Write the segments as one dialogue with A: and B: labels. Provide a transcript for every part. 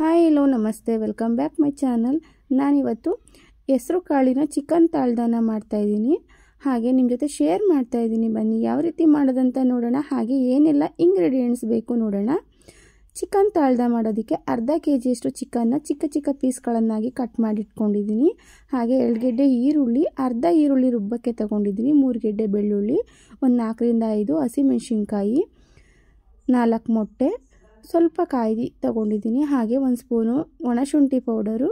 A: hi hello ನಮಸ್ತೆ welcome back my channel ನಾನಿವತ್ತು ಹೆಸರು ಕಾಳಿನ ಚಿಕನ್ ತಾಳ್ದನ ಮಾಡ್ತಾಯಿದ್ದೀನಿ ಹಾಗೆ ನಿಮ್ಮ ಜೊತೆ ಶೇರ್ ಮಾಡ್ತಾ ಇದ್ದೀನಿ ಬನ್ನಿ ಯಾವ ರೀತಿ ಮಾಡೋದಂತ ನೋಡೋಣ ಹಾಗೆ ಏನೆಲ್ಲ ಇಂಗ್ರೀಡಿಯೆಂಟ್ಸ್ ಬೇಕು ನೋಡೋಣ ಚಿಕನ್ ತಾಳ್ದ ಮಾಡೋದಕ್ಕೆ ಅರ್ಧ ಕೆ ಜಿಯಷ್ಟು ಚಿಕನ್ನ ಚಿಕ್ಕ ಚಿಕ್ಕ ಪೀಸ್ಗಳನ್ನಾಗಿ ಕಟ್ ಮಾಡಿಟ್ಕೊಂಡಿದ್ದೀನಿ ಹಾಗೆ ಎರಡು ಗೆಡ್ಡೆ ಈರುಳ್ಳಿ ಅರ್ಧ ಈರುಳ್ಳಿ ರುಬ್ಬಕ್ಕೆ ತಗೊಂಡಿದ್ದೀನಿ ಮೂರು ಗೆಡ್ಡೆ ಬೆಳ್ಳುಳ್ಳಿ ಒಂದು ನಾಲ್ಕರಿಂದ ಐದು ಹಸಿಮೆಣ್ಸಿನ್ಕಾಯಿ ನಾಲ್ಕು ಮೊಟ್ಟೆ ಸ್ವಲ್ಪ ಕಾಯ್ದು ತಗೊಂಡಿದ್ದೀನಿ ಹಾಗೆ ಒಂದು ಸ್ಪೂನು ಒಣಶುಂಠಿ ಪೌಡರು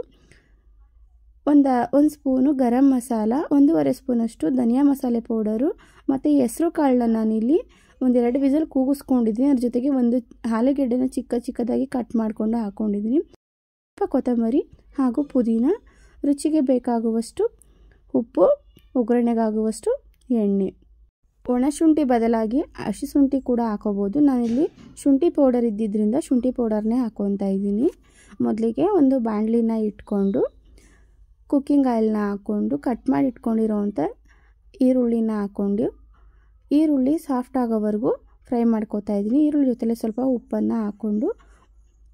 A: ಒಂದು ಒಂದು ಸ್ಪೂನು ಗರಂ ಮಸಾಲ ಒಂದೂವರೆ ಸ್ಪೂನಷ್ಟು ಧನಿಯಾ ಮಸಾಲೆ ಪೌಡರು ಮತ್ತು ಹೆಸರು ಕಾಳನ್ನ ನಾನಿಲ್ಲಿ ಒಂದೆರಡು ವಿಸಲ್ ಕೂಗಿಸ್ಕೊಂಡಿದ್ದೀನಿ ಅದ್ರ ಜೊತೆಗೆ ಒಂದು ಆಲೂಗೆಡ್ಡೆನ ಚಿಕ್ಕ ಚಿಕ್ಕದಾಗಿ ಕಟ್ ಮಾಡಿಕೊಂಡು ಹಾಕ್ಕೊಂಡಿದ್ದೀನಿ ಸ್ವಲ್ಪ ಕೊತ್ತಂಬರಿ ಹಾಗೂ ಪುದೀನ ರುಚಿಗೆ ಬೇಕಾಗುವಷ್ಟು ಉಪ್ಪು ಒಗ್ಗರಣೆಗಾಗುವಷ್ಟು ಎಣ್ಣೆ ಒಣಶುಂಠಿ ಬದಲಾಗಿ ಹಸಿ ಶುಂಠಿ ಕೂಡ ಹಾಕೋಬೋದು ನಾನಿಲ್ಲಿ ಶುಂಠಿ ಪೌಡರ್ ಇದ್ದಿದ್ದರಿಂದ ಶುಂಠಿ ಪೌಡರ್ನೇ ಹಾಕ್ಕೊತಾ ಇದ್ದೀನಿ ಮೊದಲಿಗೆ ಒಂದು ಬಾಣಲಿನ ಇಟ್ಕೊಂಡು ಕುಕ್ಕಿಂಗ್ ಆಯಿಲ್ನ ಹಾಕ್ಕೊಂಡು ಕಟ್ ಮಾಡಿ ಇಟ್ಕೊಂಡಿರೋವಂಥ ಈರುಳ್ಳಿನ ಹಾಕ್ಕೊಂಡು ಈರುಳ್ಳಿ ಸಾಫ್ಟ್ ಆಗೋವರೆಗೂ ಫ್ರೈ ಮಾಡ್ಕೋತಾ ಇದ್ದೀನಿ ಈರುಳ್ಳಿ ಜೊತೆಲೆ ಸ್ವಲ್ಪ ಉಪ್ಪನ್ನು ಹಾಕ್ಕೊಂಡು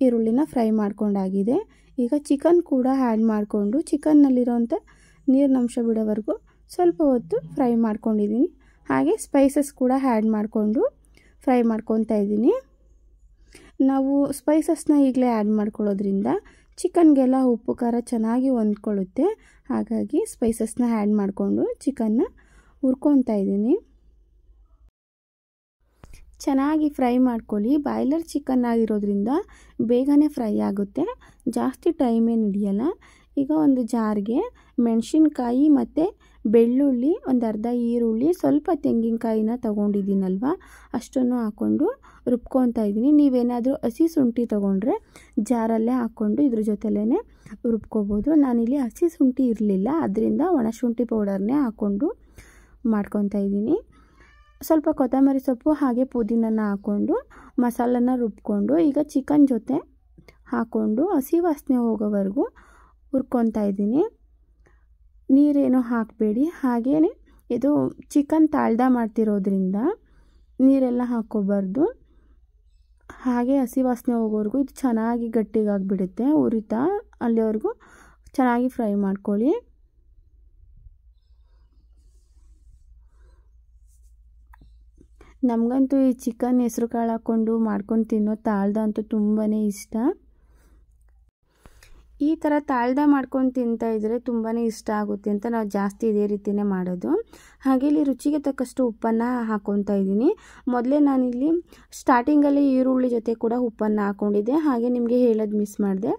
A: ಈರುಳ್ಳಿನ ಫ್ರೈ ಮಾಡ್ಕೊಂಡಾಗಿದೆ ಈಗ ಚಿಕನ್ ಕೂಡ ಆ್ಯಡ್ ಮಾಡಿಕೊಂಡು ಚಿಕನ್ನಲ್ಲಿರೋವಂಥ ನೀರಿನಂಶ ಬಿಡೋವರೆಗೂ ಸ್ವಲ್ಪ ಹೊತ್ತು ಫ್ರೈ ಮಾಡ್ಕೊಂಡಿದ್ದೀನಿ ಹಾಗೆ ಸ್ಪೈಸಸ್ ಕೂಡ ಆ್ಯಡ್ ಮಾಡಿಕೊಂಡು ಫ್ರೈ ಮಾಡ್ಕೊತಾ ಇದ್ದೀನಿ ನಾವು ಸ್ಪೈಸಸ್ನ ಈಗಲೇ ಆ್ಯಡ್ ಮಾಡ್ಕೊಳ್ಳೋದ್ರಿಂದ ಚಿಕನ್ಗೆಲ್ಲ ಉಪ್ಪು ಖಾರ ಚೆನ್ನಾಗಿ ಹೊಂದ್ಕೊಳ್ಳುತ್ತೆ ಹಾಗಾಗಿ ಸ್ಪೈಸಸ್ನ ಆ್ಯಡ್ ಮಾಡಿಕೊಂಡು ಚಿಕನ್ನ ಹುರ್ಕೊತಾ ಇದ್ದೀನಿ ಚೆನ್ನಾಗಿ ಫ್ರೈ ಮಾಡ್ಕೊಳ್ಳಿ ಬಾಯ್ಲರ್ ಚಿಕನ್ ಆಗಿರೋದ್ರಿಂದ ಬೇಗನೆ ಫ್ರೈ ಆಗುತ್ತೆ ಜಾಸ್ತಿ ಟೈಮೇ ಹಿಡಿಯೋಲ್ಲ ಈಗ ಒಂದು ಜಾರ್ಗೆ ಮೆಣಸಿನ್ಕಾಯಿ ಮತ್ತು ಬೆಳ್ಳುಳ್ಳಿ ಒಂದು ಅರ್ಧ ಈರುಳ್ಳಿ ಸ್ವಲ್ಪ ತೆಂಗಿನಕಾಯಿನ ತೊಗೊಂಡಿದ್ದೀನಲ್ವ ಅಷ್ಟನ್ನು ಹಾಕ್ಕೊಂಡು ರುಬ್ಕೊತಾ ಇದ್ದೀನಿ ನೀವೇನಾದರೂ ಹಸಿ ಶುಂಠಿ ತೊಗೊಂಡ್ರೆ ಜಾರಲ್ಲೇ ಹಾಕ್ಕೊಂಡು ಇದ್ರ ಜೊತೆಲೇ ರುಬ್ಕೋಬೋದು ನಾನಿಲ್ಲಿ ಹಸಿ ಶುಂಠಿ ಇರಲಿಲ್ಲ ಅದರಿಂದ ಒಣಶುಂಠಿ ಪೌಡರ್ನೇ ಹಾಕ್ಕೊಂಡು ಮಾಡ್ಕೊತಾ ಇದ್ದೀನಿ ಸ್ವಲ್ಪ ಕೊತ್ತಂಬರಿ ಸೊಪ್ಪು ಹಾಗೆ ಪುದೀನನ ಹಾಕ್ಕೊಂಡು ಮಸಾಲನ ರುಬ್ಕೊಂಡು ಈಗ ಚಿಕನ್ ಜೊತೆ ಹಾಕ್ಕೊಂಡು ಹಸಿ ವಾಸನೆ ಹೋಗೋವರೆಗೂ ಹುರ್ಕೊತಾ ಇದ್ದೀನಿ ನೀರೇನು ಹಾಕಬೇಡಿ ಹಾಗೇ ಇದು ಚಿಕನ್ ತಾಳ್ದ ಮಾಡ್ತಿರೋದ್ರಿಂದ ನೀರೆಲ್ಲ ಹಾಕ್ಕೋಬಾರ್ದು ಹಾಗೆ ಹಸಿ ವಾಸನೆ ಹೋಗೋವರೆಗೂ ಇದು ಚೆನ್ನಾಗಿ ಗಟ್ಟಿಗಾಗಿಬಿಡುತ್ತೆ ಹುರಿತಾ ಅಲ್ಲಿವರೆಗೂ ಚೆನ್ನಾಗಿ ಫ್ರೈ ಮಾಡ್ಕೊಳ್ಳಿ ನಮಗಂತೂ ಈ ಚಿಕನ್ ಹೆಸ್ರು ಕಾಳು ಹಾಕ್ಕೊಂಡು ಮಾಡ್ಕೊಂಡು ತಿನ್ನೋ ತಾಳ್ದ ಅಂತೂ ತುಂಬಾ ಇಷ್ಟ ಈ ಥರ ತಾಳ್ದೆ ಮಾಡ್ಕೊಂಡು ತಿಂತಾ ಇದ್ದರೆ ತುಂಬಾ ಇಷ್ಟ ಆಗುತ್ತೆ ಅಂತ ನಾವು ಜಾಸ್ತಿ ಇದೇ ರೀತಿಯೇ ಮಾಡೋದು ಹಾಗೆ ಇಲ್ಲಿ ರುಚಿಗೆ ತಕ್ಕಷ್ಟು ಉಪ್ಪನ್ನು ಹಾಕ್ಕೊತಾ ಇದ್ದೀನಿ ಮೊದಲೇ ನಾನಿಲ್ಲಿ ಸ್ಟಾರ್ಟಿಂಗಲ್ಲಿ ಈರುಳ್ಳಿ ಜೊತೆ ಕೂಡ ಉಪ್ಪನ್ನು ಹಾಕ್ಕೊಂಡಿದ್ದೆ ಹಾಗೆ ನಿಮಗೆ ಹೇಳೋದು ಮಿಸ್ ಮಾಡಿದೆ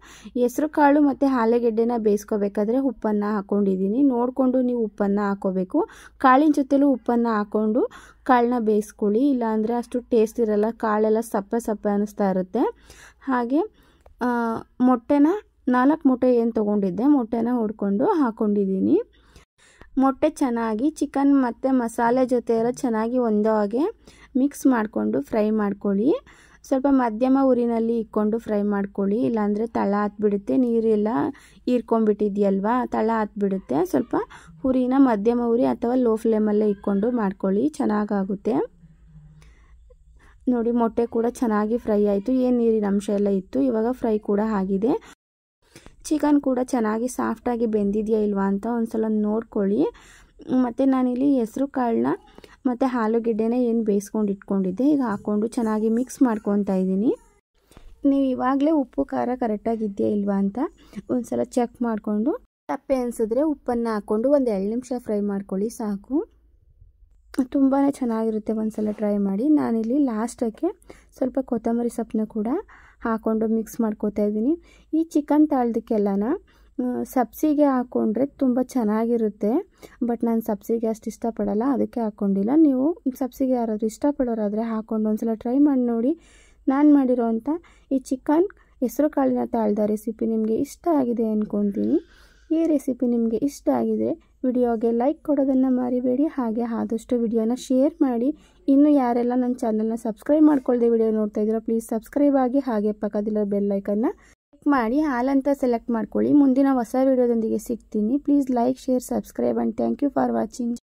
A: ಹೆಸರು ಕಾಳು ಮತ್ತು ಆಲೂಗೆಡ್ಡೆನ ಬೇಯಿಸ್ಕೋಬೇಕಾದ್ರೆ ಉಪ್ಪನ್ನು ಹಾಕ್ಕೊಂಡಿದ್ದೀನಿ ನೋಡಿಕೊಂಡು ನೀವು ಉಪ್ಪನ್ನು ಹಾಕ್ಕೋಬೇಕು ಕಾಳಿನ ಜೊತೆಲೂ ಉಪ್ಪನ್ನು ಹಾಕ್ಕೊಂಡು ಕಾಳನ್ನ ಬೇಯಿಸ್ಕೊಳ್ಳಿ ಇಲ್ಲಾಂದರೆ ಅಷ್ಟು ಟೇಸ್ಟ್ ಇರೋಲ್ಲ ಕಾಳೆಲ್ಲ ಸಪ್ಪೆ ಸಪ್ಪೆ ಅನ್ನಿಸ್ತಾ ಇರುತ್ತೆ ಹಾಗೆ ಮೊಟ್ಟೆನ ನಾಲ್ಕು ಮೊಟ್ಟೆ ಏನು ತೊಗೊಂಡಿದ್ದೆ ಮೊಟ್ಟೆನ ಹೊಡ್ಕೊಂಡು ಹಾಕ್ಕೊಂಡಿದ್ದೀನಿ ಮೊಟ್ಟೆ ಚೆನ್ನಾಗಿ ಚಿಕನ್ ಮತ್ತು ಮಸಾಲೆ ಜೊತೆ ಎಲ್ಲ ಚೆನ್ನಾಗಿ ಒಂದೋ ಹಾಗೆ ಮಿಕ್ಸ್ ಮಾಡಿಕೊಂಡು ಫ್ರೈ ಮಾಡ್ಕೊಳ್ಳಿ ಸ್ವಲ್ಪ ಮಧ್ಯಮ ಉರಿನಲ್ಲಿ ಇಕ್ಕೊಂಡು ಫ್ರೈ ಮಾಡ್ಕೊಳ್ಳಿ ಇಲ್ಲಾಂದರೆ ತಳ ಹತ್ಬಿಡುತ್ತೆ ನೀರೆಲ್ಲ ಹೀರ್ಕೊಂಬಿಟ್ಟಿದ್ಯಲ್ವಾ ತಳ ಹತ್ಬಿಡುತ್ತೆ ಸ್ವಲ್ಪ ಹುರಿನ ಮಧ್ಯಮ ಉರಿ ಅಥವಾ ಲೋ ಫ್ಲೇಮಲ್ಲೇ ಇಕ್ಕೊಂಡು ಮಾಡ್ಕೊಳ್ಳಿ ಚೆನ್ನಾಗಾಗುತ್ತೆ ನೋಡಿ ಮೊಟ್ಟೆ ಕೂಡ ಚೆನ್ನಾಗಿ ಫ್ರೈ ಆಯಿತು ಏನು ನೀರಿನ ಅಂಶ ಎಲ್ಲ ಇತ್ತು ಇವಾಗ ಫ್ರೈ ಕೂಡ ಆಗಿದೆ ಚಿಕನ್ ಕೂಡ ಚೆನ್ನಾಗಿ ಸಾಫ್ಟಾಗಿ ಬೆಂದಿದೆಯಾ ಇಲ್ವಾ ಅಂತ ಒಂದು ಸಲ ನೋಡ್ಕೊಳ್ಳಿ ಮತ್ತು ನಾನಿಲ್ಲಿ ಹೆಸರು ಕಾಳನ್ನ ಮತ್ತು ಆಲೂಗೆಡ್ಡೆನ ಏನು ಬೇಯಿಸ್ಕೊಂಡು ಇಟ್ಕೊಂಡಿದ್ದೆ ಈಗ ಹಾಕ್ಕೊಂಡು ಚೆನ್ನಾಗಿ ಮಿಕ್ಸ್ ಮಾಡ್ಕೊತಾ ಇದ್ದೀನಿ ನೀವು ಇವಾಗಲೇ ಉಪ್ಪು ಖಾರ ಕರೆಕ್ಟಾಗಿದೆಯಾ ಇಲ್ವಾ ಅಂತ ಒಂದು ಸಲ ಚೆಕ್ ಮಾಡಿಕೊಂಡು ತಪ್ಪೆ ಅನಿಸಿದ್ರೆ ಉಪ್ಪನ್ನು ಹಾಕ್ಕೊಂಡು ಒಂದು ಎರಡು ನಿಮಿಷ ಫ್ರೈ ಮಾಡ್ಕೊಳ್ಳಿ ಸಾಕು ತುಂಬಾ ಚೆನ್ನಾಗಿರುತ್ತೆ ಒಂದು ಸಲ ಟ್ರೈ ಮಾಡಿ ನಾನಿಲ್ಲಿ ಲಾಸ್ಟಕ್ಕೆ ಸ್ವಲ್ಪ ಕೊತ್ತಂಬರಿ ಸೊಪ್ಪನ್ನ ಕೂಡ ಹಾಕ್ಕೊಂಡು ಮಿಕ್ಸ್ ಮಾಡ್ಕೋತಾ ಇದ್ದೀನಿ ಈ ಚಿಕನ್ ತಾಳ್ದಕ್ಕೆಲ್ಲನ ಸಬ್ಸಿಗೆ ಹಾಕ್ಕೊಂಡ್ರೆ ತುಂಬ ಚೆನ್ನಾಗಿರುತ್ತೆ ಬಟ್ ನಾನು ಸಬ್ಸಿಗೆ ಅಷ್ಟು ಇಷ್ಟಪಡಲ್ಲ ಅದಕ್ಕೆ ಹಾಕ್ಕೊಂಡಿಲ್ಲ ನೀವು ಸಬ್ಸಿಗೆ ಯಾರಾದರೂ ಇಷ್ಟಪಡೋರಾದರೆ ಹಾಕ್ಕೊಂಡು ಒಂದು ಸಲ ಟ್ರೈ ಮಾಡಿ ನೋಡಿ ನಾನು ಮಾಡಿರೋ ಅಂಥ ಈ ಚಿಕನ್ ಹೆಸರು ಕಾಳಿನ ತಾಳ್ದ ರೆಸಿಪಿ ನಿಮಗೆ ಇಷ್ಟ ಆಗಿದೆ ಅಂದ್ಕೊತೀನಿ ಈ ರೆಸಿಪಿ ನಿಮಗೆ ಇಷ್ಟ ಆಗಿದೆ ವಿಡಿಯೋಗೆ ಲೈಕ್ ಕೊಡೋದನ್ನು ಮರಿಬೇಡಿ ಹಾಗೆ ಆದಷ್ಟು ವಿಡಿಯೋನ ಶೇರ್ ಮಾಡಿ ಇನ್ನು ಯಾರೆಲ್ಲ ನನ್ನ ಚಾನಲ್ನ ಸಬ್ಸ್ಕ್ರೈಬ್ ಮಾಡ್ಕೊಳ್ಳದೆ ವಿಡಿಯೋ ನೋಡ್ತಾ ಇದ್ದೀರೋ ಪ್ಲೀಸ್ ಸಬ್ಸ್ಕ್ರೈಬ್ ಆಗಿ ಹಾಗೆ ಬೆಲ್ ಬೆಲ್ಲೈಕನ್ನ ಕ್ಲಿಕ್ ಮಾಡಿ ಹಾಲಂತ ಅಂತ ಸೆಲೆಕ್ಟ್ ಮಾಡ್ಕೊಳ್ಳಿ ಮುಂದಿನ ಹೊಸ ವಿಡಿಯೋದೊಂದಿಗೆ ಸಿಗ್ತೀನಿ please like share subscribe and thank you for watching